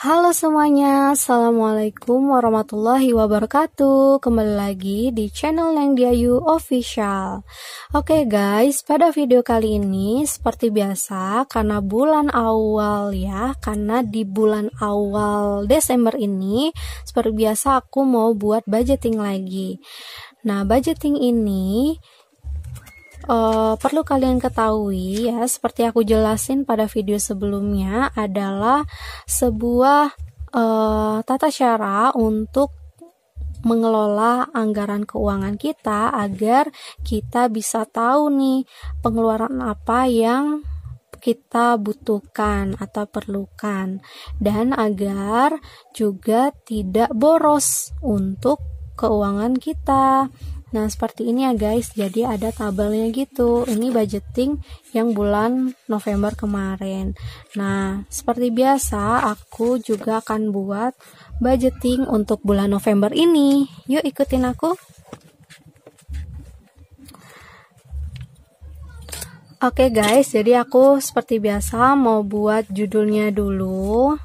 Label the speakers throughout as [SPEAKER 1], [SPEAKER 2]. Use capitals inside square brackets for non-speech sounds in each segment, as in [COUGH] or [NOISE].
[SPEAKER 1] Halo semuanya, Assalamualaikum warahmatullahi wabarakatuh Kembali lagi di channel Neng Diayu Official Oke guys, pada video kali ini seperti biasa Karena bulan awal ya, karena di bulan awal Desember ini Seperti biasa aku mau buat budgeting lagi Nah budgeting ini uh, perlu kalian ketahui ya, seperti aku jelasin pada video sebelumnya adalah sebuah uh, tata cara untuk mengelola anggaran keuangan kita agar kita bisa tahu nih pengeluaran apa yang kita butuhkan atau perlukan dan agar juga tidak boros untuk keuangan kita Nah, seperti ini ya guys. Jadi ada tabelnya gitu. Ini budgeting yang bulan November kemarin. Nah, seperti biasa aku juga akan buat budgeting untuk bulan November ini. Yuk ikutin aku. Oke okay guys, jadi aku seperti biasa mau buat judulnya dulu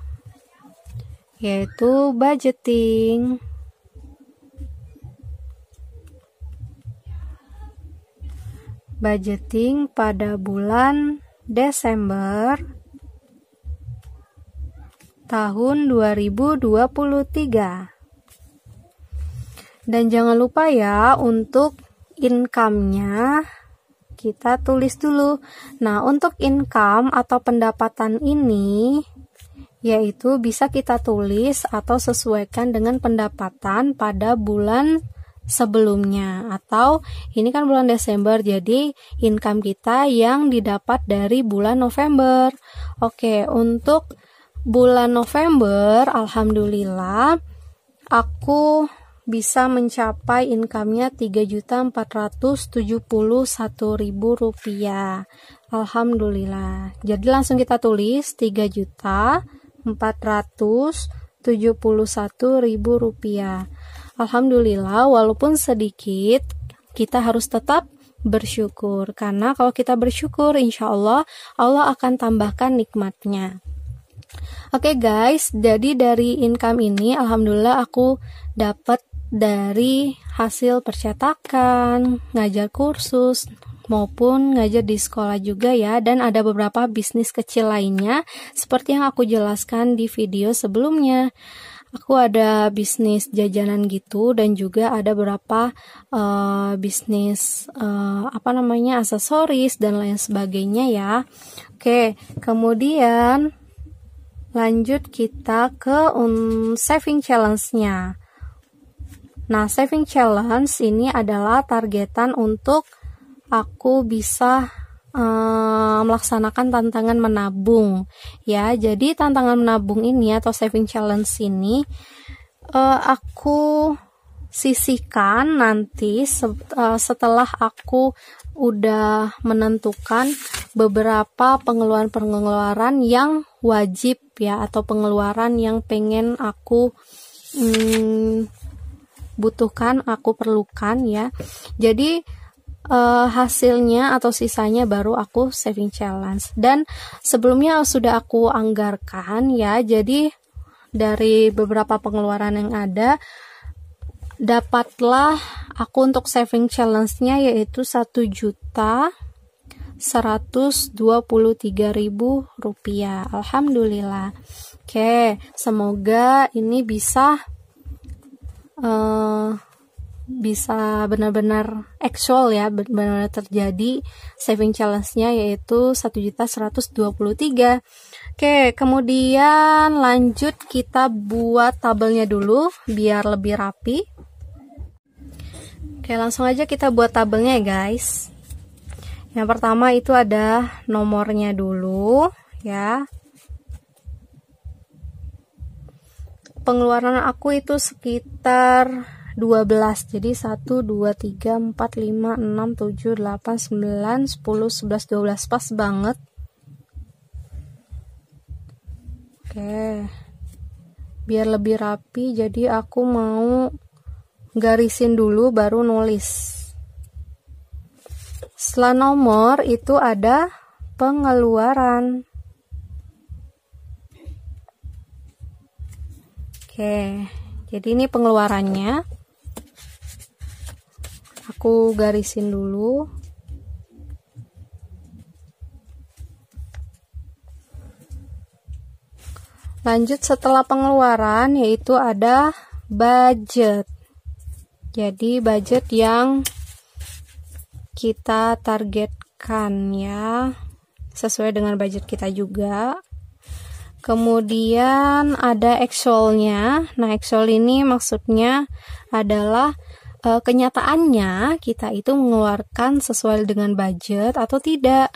[SPEAKER 1] yaitu budgeting. budgeting pada bulan Desember tahun 2023. Dan jangan lupa ya untuk income-nya kita tulis dulu. Nah, untuk income atau pendapatan ini yaitu bisa kita tulis atau sesuaikan dengan pendapatan pada bulan sebelumnya atau ini kan bulan Desember jadi income kita yang didapat dari bulan November. Oke, untuk bulan November alhamdulillah aku bisa mencapai income-nya 3.471.000 rupiah Alhamdulillah. Jadi langsung kita tulis juta rp rupiah Alhamdulillah, walaupun sedikit, kita harus tetap bersyukur. Karena kalau kita bersyukur, insya Allah, Allah akan tambahkan nikmatnya. Oke okay guys, jadi dari income ini, Alhamdulillah aku dapat dari hasil percetakan, ngajar kursus, maupun ngajar di sekolah juga ya dan ada beberapa bisnis kecil lainnya seperti yang aku jelaskan di video sebelumnya aku ada bisnis jajanan gitu dan juga ada beberapa uh, bisnis uh, apa namanya aksesoris dan lain sebagainya ya. Oke, kemudian lanjut kita ke um, saving challenge-nya. Nah, saving challenge ini adalah targetan untuk aku bisa Eh, melaksanakan tantangan menabung ya jadi tantangan menabung ini atau saving challenge ini uh, aku sisihkan nanti eh, setelah aku udah menentukan beberapa pengeluaran-pengeluaran yang wajib ya atau pengeluaran yang pengen aku hmm, butuhkan, aku perlukan ya. Jadi uh, hasilnya atau sisanya baru aku saving challenge dan sebelumnya sudah aku anggarkan ya jadi dari beberapa pengeluaran yang ada dapatlah aku untuk saving challenge-nya yaitu 1 juta 123.000 rupiah Alhamdulillah Oke semoga ini bisa uh, bisa benar-benar actual ya benar-benar terjadi saving challenge-nya yaitu 1.123. Oke, kemudian lanjut kita buat tabelnya dulu biar lebih rapi. Oke, langsung aja kita buat tabelnya ya, guys. Yang pertama itu ada nomornya dulu ya. Pengeluaran aku itu sekitar 12 jadi 1 2 3 4 5 6 7 8 9 10 11 12 pas banget Oke biar lebih rapi jadi aku mau garisin dulu baru nulis setelah nomor itu ada pengeluaran Oke, jadi ini pengeluarannya aku garisin dulu lanjut setelah pengeluaran yaitu ada budget jadi budget yang kita targetkan ya sesuai dengan budget kita juga kemudian ada actualnya nah actual ini maksudnya adalah e, kenyataannya kita itu mengeluarkan sesuai dengan budget atau tidak.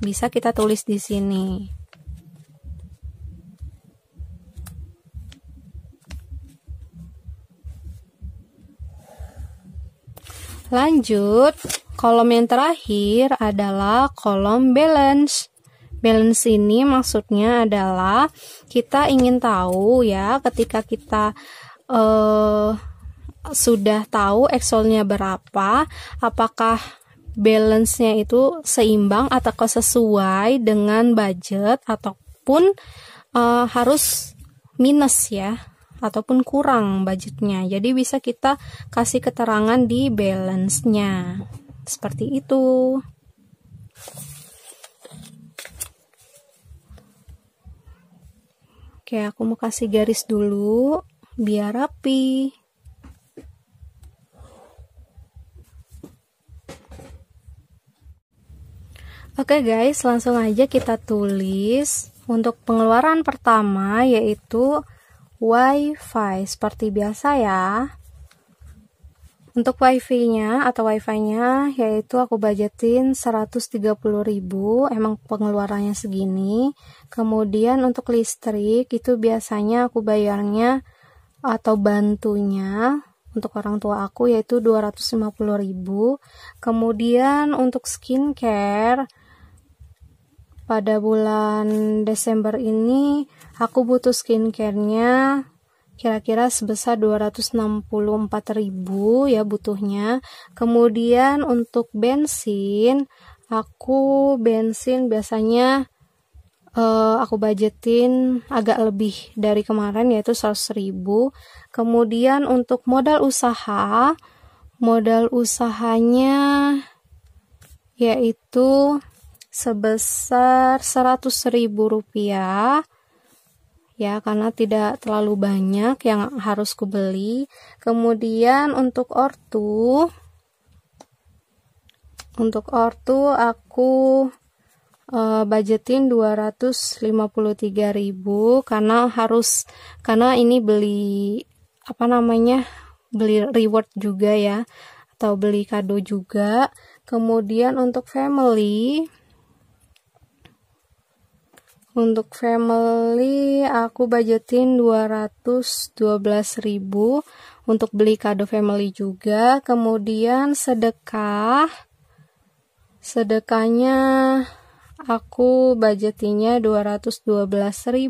[SPEAKER 1] Bisa kita tulis di sini. Lanjut, kolom yang terakhir adalah kolom balance. Balance ini maksudnya adalah kita ingin tahu ya ketika kita uh, sudah tahu excelnya berapa, apakah balance-nya itu seimbang atau sesuai dengan budget ataupun uh, harus minus ya ataupun kurang budgetnya. Jadi bisa kita kasih keterangan di balance-nya. Seperti itu. Oke, aku mau kasih garis dulu biar rapi. Oke guys, langsung aja kita tulis untuk pengeluaran pertama yaitu WiFi seperti biasa ya. Untuk WiFi-nya atau WiFi-nya yaitu aku budgetin 130.000, emang pengeluarannya segini. Kemudian untuk listrik itu biasanya aku bayarnya atau bantunya untuk orang tua aku yaitu 250.000. Kemudian untuk skincare pada bulan Desember ini aku butuh skincare-nya kira-kira sebesar 264.000 ya butuhnya. Kemudian untuk bensin, aku bensin biasanya uh, aku budgetin agak lebih dari kemarin yaitu 100.000. Kemudian untuk modal usaha, modal usahanya yaitu sebesar ribu rupiah ya karena tidak terlalu banyak yang harus kubeli. Kemudian untuk ortu untuk ortu aku uh, budgetin 253.000 karena harus karena ini beli apa namanya? beli reward juga ya atau beli kado juga. Kemudian untuk family untuk family aku budgetin 212.000 untuk beli kado family juga. Kemudian sedekah sedekahnya aku budgetinnya 212.000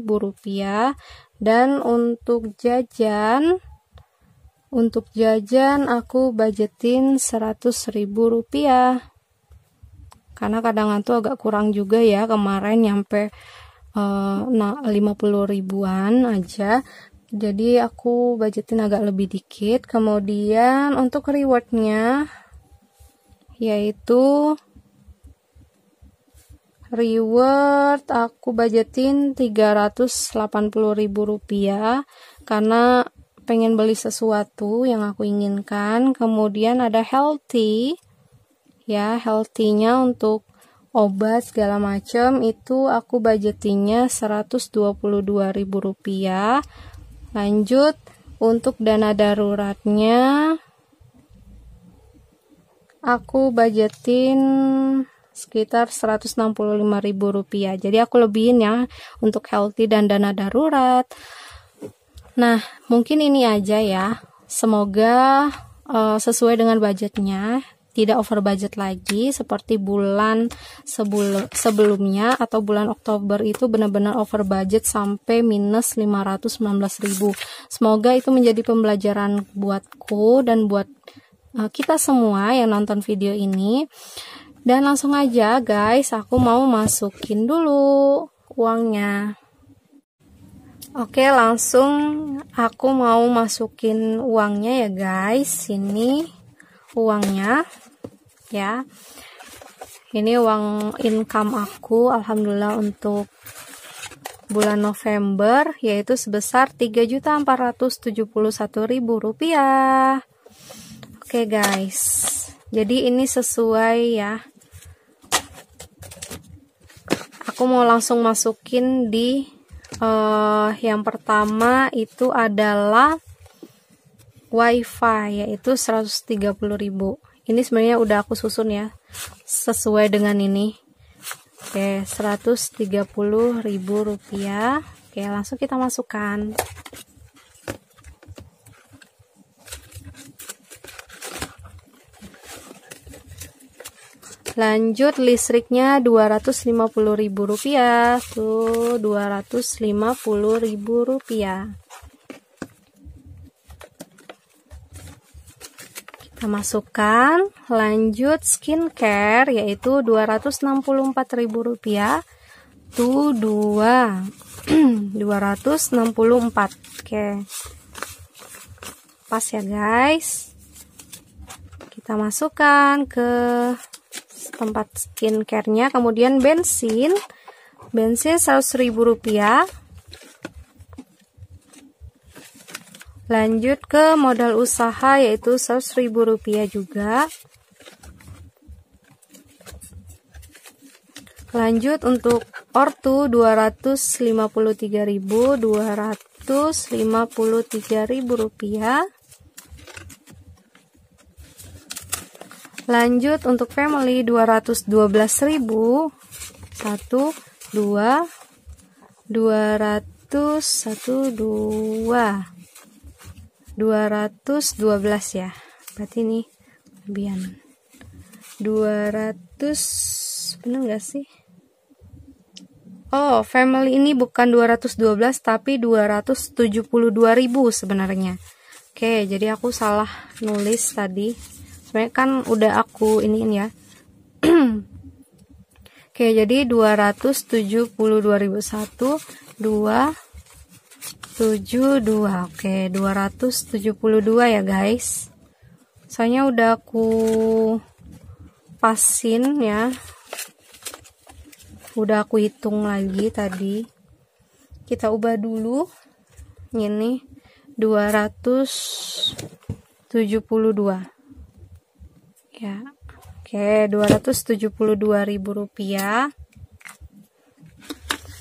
[SPEAKER 1] rupiah dan untuk jajan untuk jajan aku budgetin 100.000 rupiah karena kadang tuh agak kurang juga ya kemarin nyampe nah nah 50 ribuan aja jadi aku budgetin agak lebih dikit kemudian untuk rewardnya yaitu reward aku budgetin 380 ribu rupiah karena pengen beli sesuatu yang aku inginkan kemudian ada healthy ya healthy-nya untuk obat segala macam itu aku budgetingnya 122.000 rupiah lanjut untuk dana daruratnya aku budgetin sekitar 165.000 rupiah jadi aku lebihin ya untuk healthy dan dana darurat nah mungkin ini aja ya semoga uh, sesuai dengan budgetnya tidak over budget lagi seperti bulan sebelum sebelumnya atau bulan Oktober itu benar-benar over budget sampai minus 519.000. Semoga itu menjadi pembelajaran buatku dan buat uh, kita semua yang nonton video ini. Dan langsung aja guys, aku mau masukin dulu uangnya. Oke, langsung aku mau masukin uangnya ya guys. Ini uangnya ya ini uang income aku alhamdulillah untuk bulan November yaitu sebesar rp rupiah. Oke guys jadi ini sesuai ya aku mau langsung masukin di uh, yang pertama itu adalah wifi yaitu 130.000 ini sebenarnya udah aku susun ya sesuai dengan ini oke 130.000 rupiah oke langsung kita masukkan lanjut listriknya ribu rupiah tuh ribu rupiah. Kita masukkan, lanjut skincare yaitu ribu 264000 itu 2 264. Oke. Pas ya, guys. Kita masukkan ke tempat skincare-nya, kemudian bensin. Bensin ribu rupiah Lanjut ke modal usaha yaitu Rp100.000 juga. Lanjut untuk ortu rp 253000 rupiah. Lanjut untuk family 212.000 1 2 200 1 2 212 ya berarti ini kelebihan 200 bener gak sih Oh, family ini bukan 212 tapi 272.000 sebenarnya. Oke, jadi aku salah nulis tadi. Sebenarnya kan udah aku iniin ya. [CLEARS THROAT] Oke, jadi 1 2 72 oke 272 ya guys soalnya udah aku pasin ya udah aku hitung lagi tadi kita ubah dulu ini 272 ya oke 272 ribu rupiah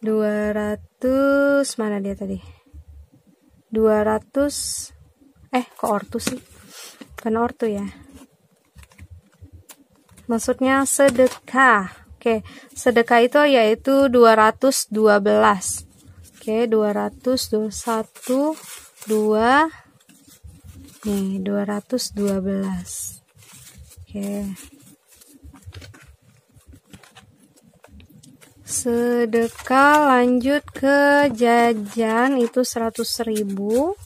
[SPEAKER 1] 200 mana dia tadi 200 eh kok ortu sih kan ortu ya maksudnya sedekah oke sedekah itu yaitu 212 oke 221 2 nih 212 oke sedekah lanjut ke jajan itu 100 ribu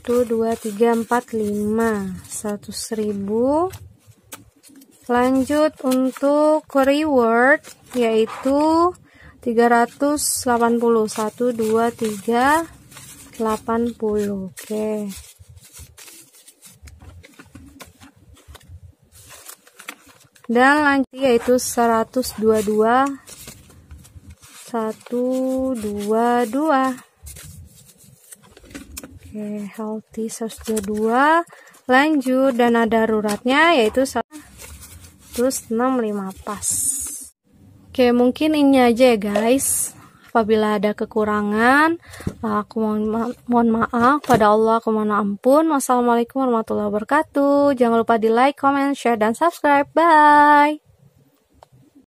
[SPEAKER 1] itu 2, 3, 4, 5 100 ribu lanjut untuk reward yaitu 380 1 2 3 80 oke okay. dan lanjut yaitu 122 122 oke healthy 122 lanjut dana daruratnya yaitu 165 pas oke mungkin ini aja ya guys apabila ada kekurangan aku mohon, ma mohon maaf pada Allah aku mohon ampun wassalamualaikum warahmatullahi wabarakatuh jangan lupa di like, comment, share dan subscribe bye